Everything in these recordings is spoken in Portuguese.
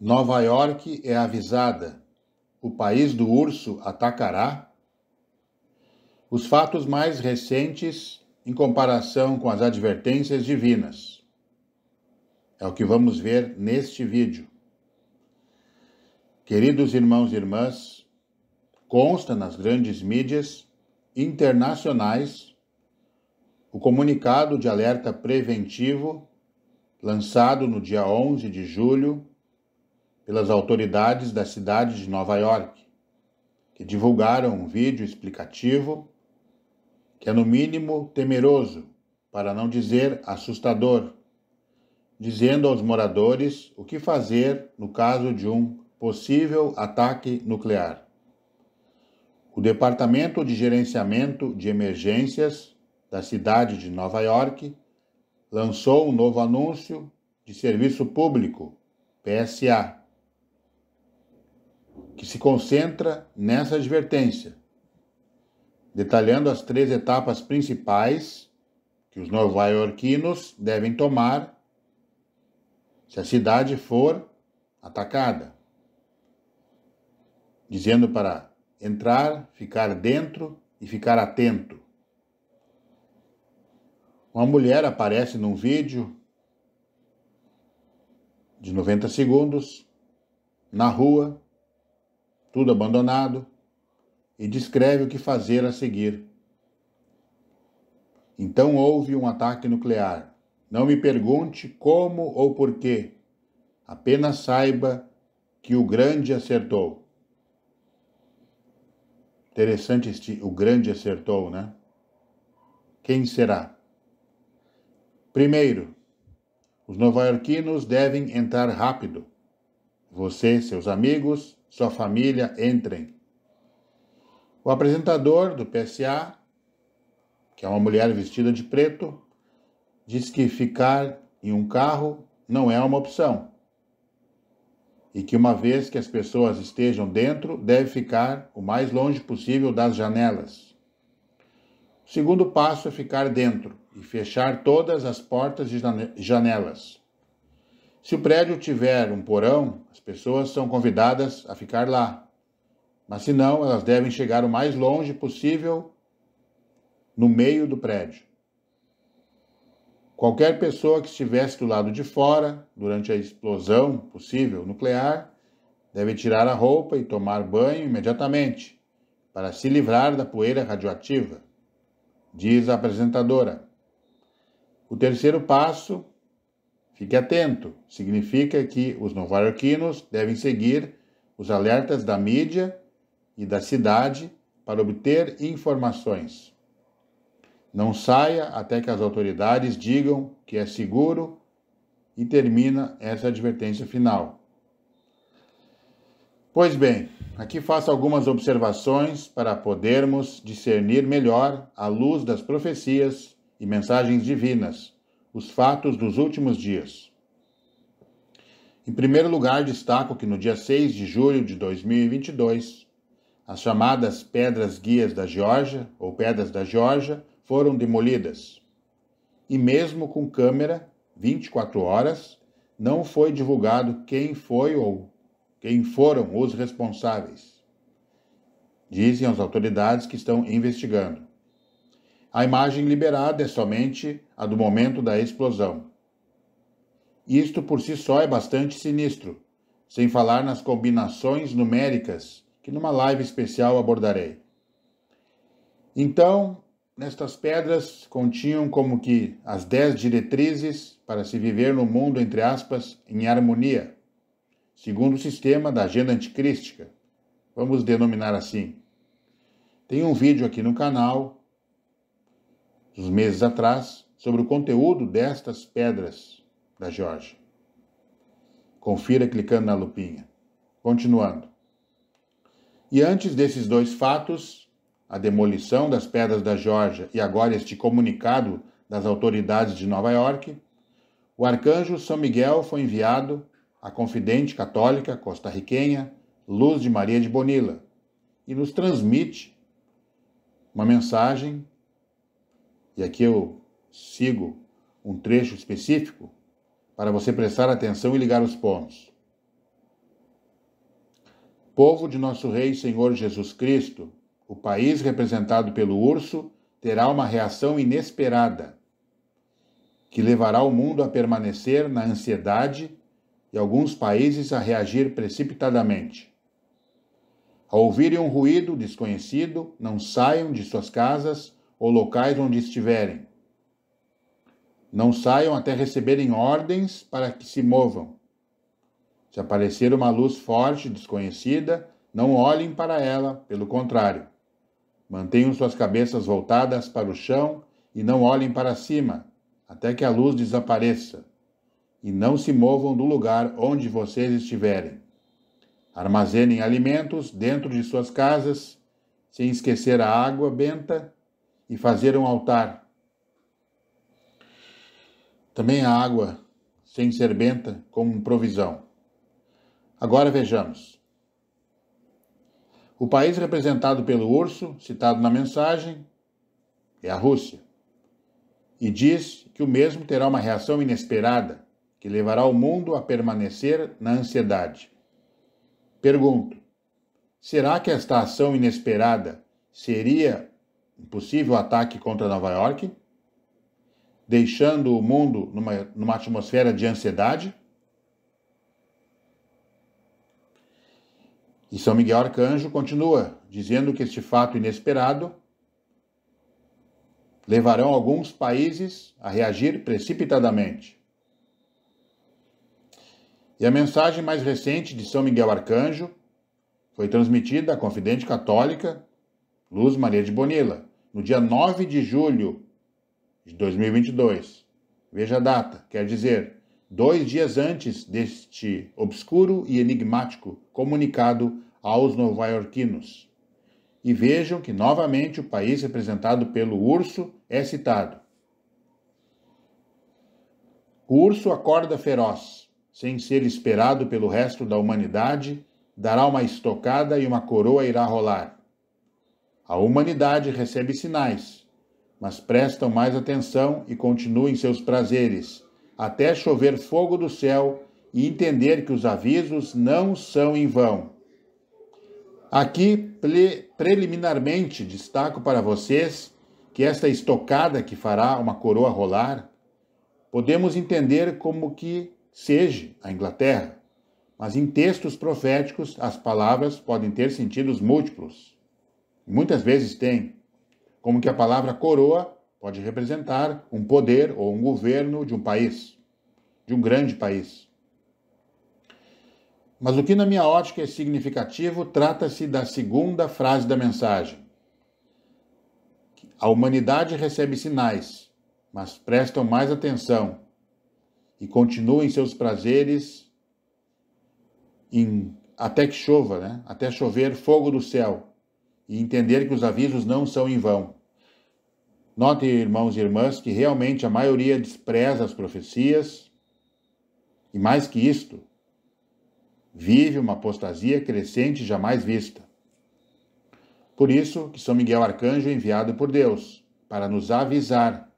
Nova York é avisada. O país do urso atacará? Os fatos mais recentes em comparação com as advertências divinas. É o que vamos ver neste vídeo. Queridos irmãos e irmãs, consta nas grandes mídias internacionais o comunicado de alerta preventivo lançado no dia 11 de julho pelas autoridades da cidade de Nova York, que divulgaram um vídeo explicativo que é, no mínimo, temeroso, para não dizer assustador, dizendo aos moradores o que fazer no caso de um possível ataque nuclear. O Departamento de Gerenciamento de Emergências da cidade de Nova York lançou um novo anúncio de serviço público, PSA, que se concentra nessa advertência, detalhando as três etapas principais que os novaiorquinos devem tomar se a cidade for atacada, dizendo para entrar, ficar dentro e ficar atento. Uma mulher aparece num vídeo de 90 segundos na rua tudo abandonado, e descreve o que fazer a seguir. Então houve um ataque nuclear. Não me pergunte como ou porquê, apenas saiba que o grande acertou. Interessante este, o grande acertou, né? Quem será? Primeiro, os novaiorquinos devem entrar rápido. Você, seus amigos, sua família entrem. O apresentador do PSA, que é uma mulher vestida de preto, diz que ficar em um carro não é uma opção. E que uma vez que as pessoas estejam dentro, deve ficar o mais longe possível das janelas. O segundo passo é ficar dentro e fechar todas as portas e janelas. Se o prédio tiver um porão, as pessoas são convidadas a ficar lá. Mas se não, elas devem chegar o mais longe possível no meio do prédio. Qualquer pessoa que estivesse do lado de fora durante a explosão possível nuclear deve tirar a roupa e tomar banho imediatamente para se livrar da poeira radioativa, diz a apresentadora. O terceiro passo Fique atento, significa que os novarquinos devem seguir os alertas da mídia e da cidade para obter informações. Não saia até que as autoridades digam que é seguro e termina essa advertência final. Pois bem, aqui faço algumas observações para podermos discernir melhor à luz das profecias e mensagens divinas os fatos dos últimos dias. Em primeiro lugar, destaco que no dia 6 de julho de 2022, as chamadas Pedras Guias da Geórgia, ou Pedras da Geórgia, foram demolidas. E mesmo com câmera, 24 horas, não foi divulgado quem foi ou quem foram os responsáveis. Dizem as autoridades que estão investigando. A imagem liberada é somente a do momento da explosão. Isto por si só é bastante sinistro, sem falar nas combinações numéricas que numa live especial abordarei. Então, nestas pedras continham como que as dez diretrizes para se viver no mundo, entre aspas, em harmonia, segundo o sistema da agenda anticrística. Vamos denominar assim. Tem um vídeo aqui no canal uns meses atrás sobre o conteúdo destas pedras da Georgia. Confira clicando na lupinha. Continuando. E antes desses dois fatos, a demolição das pedras da Georgia e agora este comunicado das autoridades de Nova York, o arcanjo São Miguel foi enviado à confidente católica costarriquenha Luz de Maria de Bonilla e nos transmite uma mensagem e aqui eu sigo um trecho específico para você prestar atenção e ligar os pontos. Povo de nosso Rei Senhor Jesus Cristo, o país representado pelo urso terá uma reação inesperada, que levará o mundo a permanecer na ansiedade e alguns países a reagir precipitadamente. Ao ouvirem um ruído desconhecido, não saiam de suas casas ou locais onde estiverem. Não saiam até receberem ordens para que se movam. Se aparecer uma luz forte, desconhecida, não olhem para ela, pelo contrário. Mantenham suas cabeças voltadas para o chão e não olhem para cima, até que a luz desapareça. E não se movam do lugar onde vocês estiverem. Armazenem alimentos dentro de suas casas, sem esquecer a água benta e fazer um altar. Também a água sem ser benta como provisão. Agora vejamos. O país representado pelo urso, citado na mensagem, é a Rússia. E diz que o mesmo terá uma reação inesperada, que levará o mundo a permanecer na ansiedade. Pergunto: será que esta ação inesperada seria possível ataque contra Nova York, deixando o mundo numa, numa atmosfera de ansiedade. E São Miguel Arcanjo continua dizendo que este fato inesperado levarão alguns países a reagir precipitadamente. E a mensagem mais recente de São Miguel Arcanjo foi transmitida à Confidente Católica Luz Maria de Bonilla, no dia 9 de julho de 2022. Veja a data, quer dizer, dois dias antes deste obscuro e enigmático comunicado aos novaiorquinos. E vejam que novamente o país representado pelo urso é citado. O urso acorda feroz, sem ser esperado pelo resto da humanidade, dará uma estocada e uma coroa irá rolar. A humanidade recebe sinais, mas prestam mais atenção e continuem em seus prazeres, até chover fogo do céu e entender que os avisos não são em vão. Aqui, pre preliminarmente, destaco para vocês que esta estocada que fará uma coroa rolar, podemos entender como que seja a Inglaterra, mas em textos proféticos as palavras podem ter sentidos múltiplos. Muitas vezes tem. Como que a palavra coroa pode representar um poder ou um governo de um país, de um grande país. Mas o que na minha ótica é significativo trata-se da segunda frase da mensagem. A humanidade recebe sinais, mas prestam mais atenção e continuem seus prazeres em, até que chova, né? até chover fogo do céu e entender que os avisos não são em vão. Note, irmãos e irmãs, que realmente a maioria despreza as profecias e, mais que isto, vive uma apostasia crescente jamais vista. Por isso que São Miguel Arcanjo é enviado por Deus para nos avisar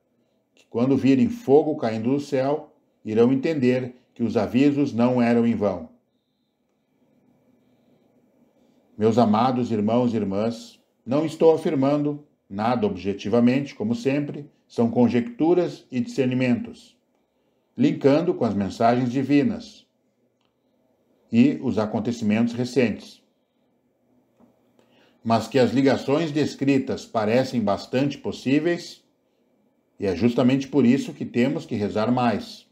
que quando virem fogo caindo do céu, irão entender que os avisos não eram em vão. Meus amados irmãos e irmãs, não estou afirmando nada objetivamente, como sempre, são conjecturas e discernimentos, linkando com as mensagens divinas e os acontecimentos recentes. Mas que as ligações descritas parecem bastante possíveis, e é justamente por isso que temos que rezar mais.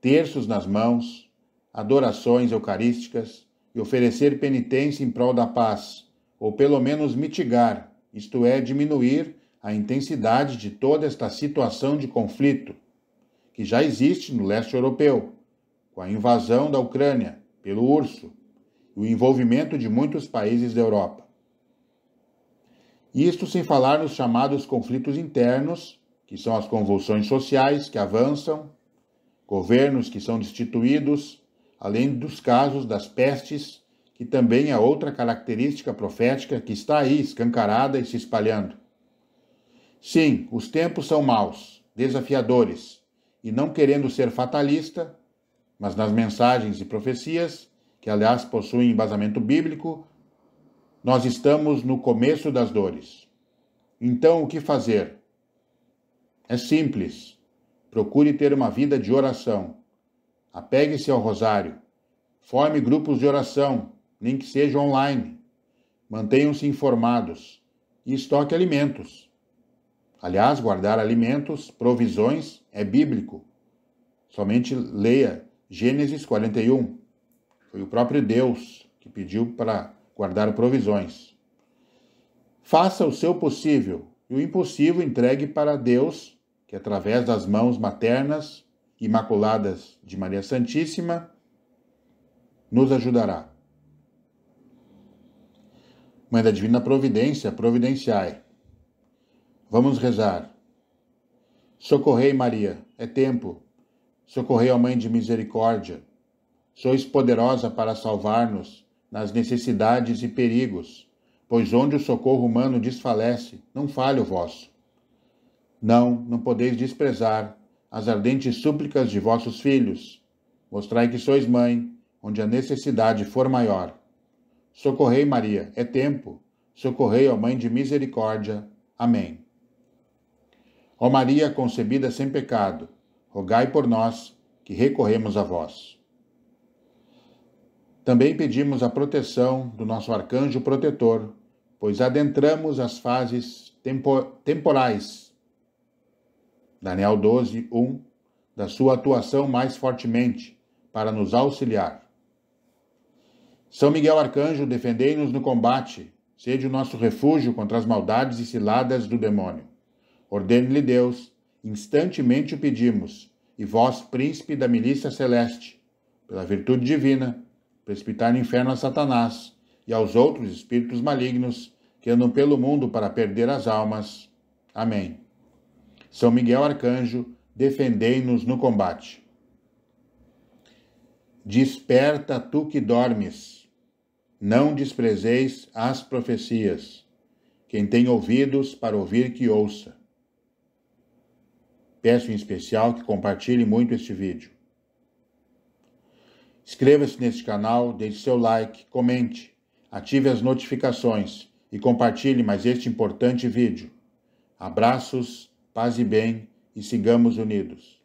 Terços nas mãos, adorações eucarísticas, e oferecer penitência em prol da paz, ou pelo menos mitigar, isto é, diminuir a intensidade de toda esta situação de conflito, que já existe no leste europeu, com a invasão da Ucrânia pelo urso e o envolvimento de muitos países da Europa. Isto sem falar nos chamados conflitos internos, que são as convulsões sociais que avançam, governos que são destituídos além dos casos das pestes, que também é outra característica profética que está aí escancarada e se espalhando. Sim, os tempos são maus, desafiadores, e não querendo ser fatalista, mas nas mensagens e profecias, que aliás possuem embasamento bíblico, nós estamos no começo das dores. Então, o que fazer? É simples. Procure ter uma vida de oração, Apegue-se ao rosário. Forme grupos de oração, nem que seja online. Mantenham-se informados e estoque alimentos. Aliás, guardar alimentos, provisões, é bíblico. Somente leia Gênesis 41. Foi o próprio Deus que pediu para guardar provisões. Faça o seu possível e o impossível entregue para Deus, que através das mãos maternas Imaculadas de Maria Santíssima, nos ajudará. Mãe da Divina Providência, providenciai. Vamos rezar. Socorrei, Maria, é tempo. Socorrei, ó Mãe de Misericórdia. Sois poderosa para salvar-nos nas necessidades e perigos, pois onde o socorro humano desfalece, não falha o vosso. Não, não podeis desprezar as ardentes súplicas de vossos filhos. Mostrai que sois mãe, onde a necessidade for maior. Socorrei, Maria, é tempo. Socorrei, ó Mãe de Misericórdia. Amém. Ó Maria, concebida sem pecado, rogai por nós, que recorremos a vós. Também pedimos a proteção do nosso arcanjo protetor, pois adentramos as fases tempo, temporais Daniel 12, 1, da sua atuação mais fortemente para nos auxiliar. São Miguel Arcanjo, defendei-nos no combate, sede o nosso refúgio contra as maldades e ciladas do demônio. Ordene-lhe Deus, instantemente o pedimos, e vós, príncipe da milícia celeste, pela virtude divina, precipitar no inferno a Satanás e aos outros espíritos malignos que andam pelo mundo para perder as almas. Amém. São Miguel Arcanjo, defendei-nos no combate. Desperta tu que dormes, não desprezeis as profecias. Quem tem ouvidos para ouvir, que ouça. Peço em especial que compartilhe muito este vídeo. Inscreva-se neste canal, deixe seu like, comente, ative as notificações e compartilhe mais este importante vídeo. Abraços Paz e bem e sigamos unidos.